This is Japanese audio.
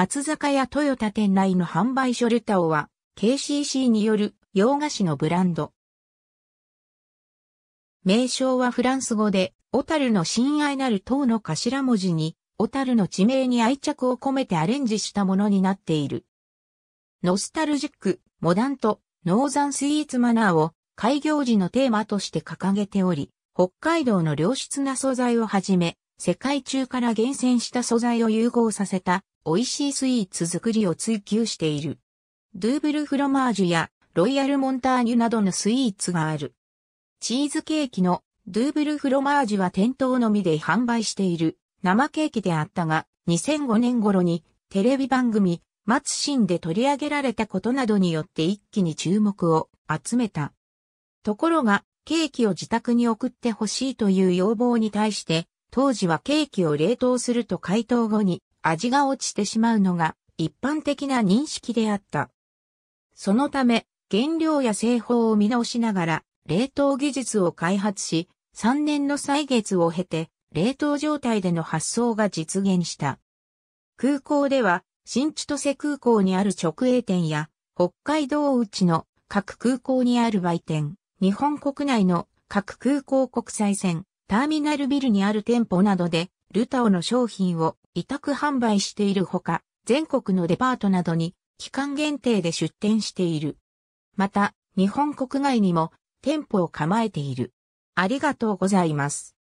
松坂屋豊田店内の販売所ルタオは、KCC による洋菓子のブランド。名称はフランス語で、小樽の親愛なる塔の頭文字に、小樽の地名に愛着を込めてアレンジしたものになっている。ノスタルジック、モダンと、ノーザンスイーツマナーを開業時のテーマとして掲げており、北海道の良質な素材をはじめ、世界中から厳選した素材を融合させた美味しいスイーツ作りを追求している。ドゥーブルフロマージュやロイヤルモンターニュなどのスイーツがある。チーズケーキのドゥーブルフロマージュは店頭のみで販売している生ケーキであったが2005年頃にテレビ番組松新で取り上げられたことなどによって一気に注目を集めた。ところがケーキを自宅に送ってほしいという要望に対して当時はケーキを冷凍すると回答後に味が落ちてしまうのが一般的な認識であった。そのため、原料や製法を見直しながら、冷凍技術を開発し、3年の歳月を経て、冷凍状態での発送が実現した。空港では、新千歳空港にある直営店や、北海道内の各空港にある売店、日本国内の各空港国際線、ターミナルビルにある店舗などで、ルタオの商品を委託販売しているほか、全国のデパートなどに期間限定で出店している。また、日本国外にも店舗を構えている。ありがとうございます。